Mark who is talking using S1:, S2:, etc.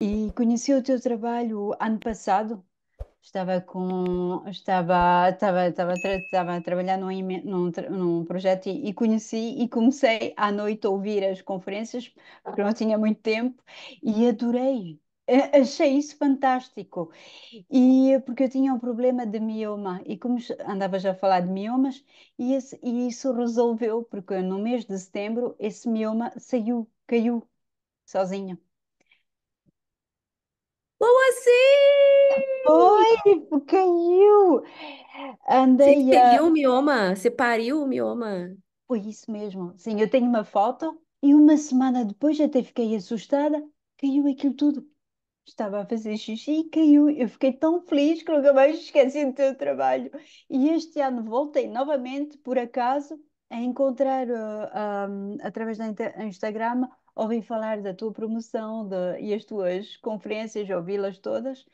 S1: E conheci o teu trabalho ano passado. Estava com estava estava estava, estava a trabalhar num, num, num projeto e, e, conheci e comecei à noite a ouvir as conferências porque não tinha muito tempo e adorei. Achei isso fantástico. E porque eu tinha um problema de mioma e como andava já a falar de miomas e, esse, e isso resolveu porque no mês de setembro esse mioma saiu, caiu sozinho.
S2: caiu! Andei Você a... o mioma? Você pariu o mioma? Foi isso mesmo. Sim, eu tenho uma foto e uma semana depois até fiquei assustada. Caiu aquilo tudo.
S1: Estava a fazer xixi e caiu. Eu fiquei tão feliz que nunca mais esqueci do teu trabalho. E este ano voltei novamente, por acaso, a encontrar, uh, eh, um, através da Instagram, ouvi falar da tua promoção de, e as tuas conferências, ouvi-las todas,